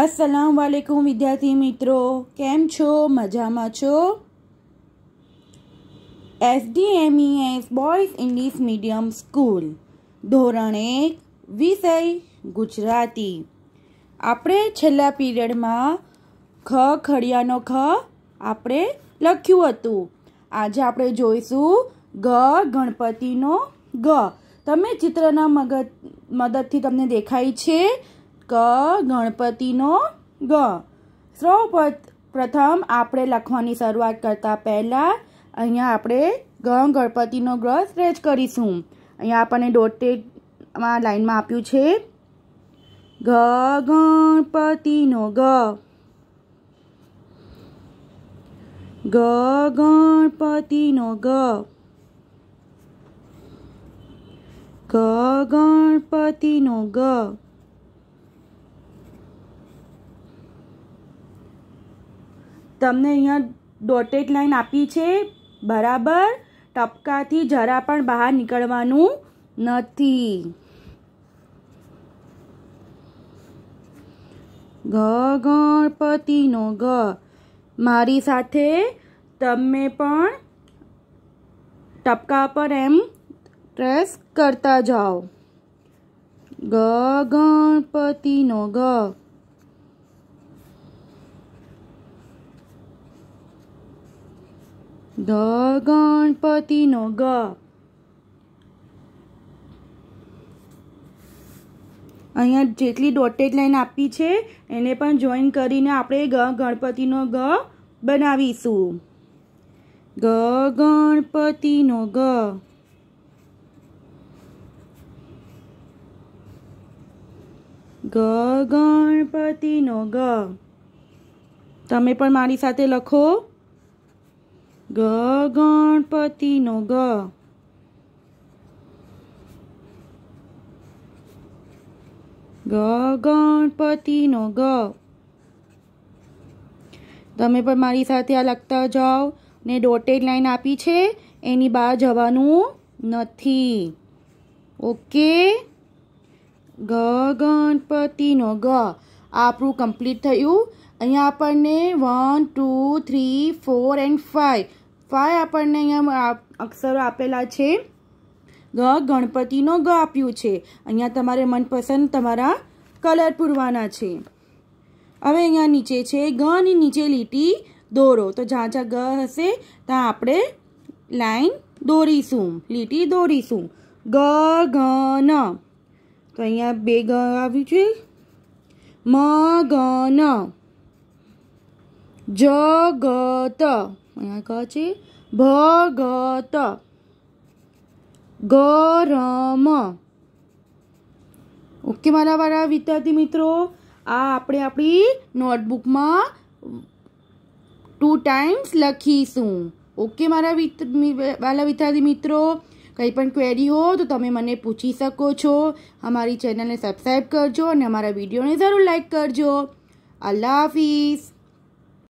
અસલામ વાલેકુમ વિદ્યાર્થી મિત્રો કેમ છો મજામાં છો SDMES boys English medium school ધોરણ એક વિષય ગુજરાતી આપણે છેલ્લા પીરિયડમાં ખ ખડિયાનો ખ આપણે લખ્યું હતું આજે આપણે જોઈશું ગ ગણપતિનો ગ તમે ચિત્રના મગજ મદદથી તમને દેખાય છે ક ગણપતિનો ગ સૌ પ્રથમ આપણે લખવાની શરૂઆત કરતાં પહેલાં અહીંયા આપણે ગ ગણપતિનો ગ્ર સ્ટ્રેચ કરીશું અહીંયા આપણને ડોટેડમાં લાઈનમાં આપ્યું છે ગ ગણપતિનો ગ ગ ગણપતિનો ગ ગ ગણપતિનો ગ તમને અહીંયા ડોટેડ લાઈન આપી છે બરાબર ટપકાથી જરા પણ બહાર નીકળવાનું નથી ગ ગણપતિનો ગ મારી સાથે તમે પણ ટપકા પર એમ ટ્રેસ કરતા જાઓ ગ ગણપતિનો ગ ધ ગણપતિનો ગ અહીંયા જેટલી ડોટેડ લાઈન આપી છે એને પણ જોઈન કરીને આપણે ગ ગણપતિનો ગ બનાવીશું ગ ગણપતિનો ગ ગ ગણપતિનો ગ તમે પણ મારી સાથે લખો ગ ગણપતિનો ગ ગ ગણપતિનો ગ તમે પણ મારી સાથે આ લખતા જાઓ ને ડોટેડ લાઈન આપી છે એની બહાર જવાનું નથી ઓકે ગ ગણપતિનો ગ આપણું કમ્પ્લીટ થયું અહીંયા આપણને one two three four and five five આપણને અહીંયા અક્ષરો આપેલા છે ગ ગણપતિનો ગ આપ્યું છે અહીંયા તમારે મનપસંદ તમારા કલર પૂરવાના છે હવે અહીંયા નીચે છે ગની નીચે લીટી દોરો તો જ્યાં જ્યાં ગ હશે ત્યાં આપણે લાઈન દોરીશું લીટી દોરીશું ગ ગ ન તો અહીંયા બે ગ આવ્યું છે મ ગ ન જ જગત અહીંયા ક છે ભગત ગરમ ઓકે મારા વાળા વિદ્યાર્થી મિત્રો આ આપણે આપણી નોટબુકમાં ટુ ટાઈમ્સ લખીશું ઓકે મારા વાલા વિદ્યાર્થી મિત્રો કંઈ પણ ક્વેરી હો તો તમે મને પૂછી શકો છો અમારી ચેનલને સબસ્ક્રાઈબ કરજો અને અમારા વિડીયોને જરૂર લાઈક કરજો અલ્લાહ હાફિઝ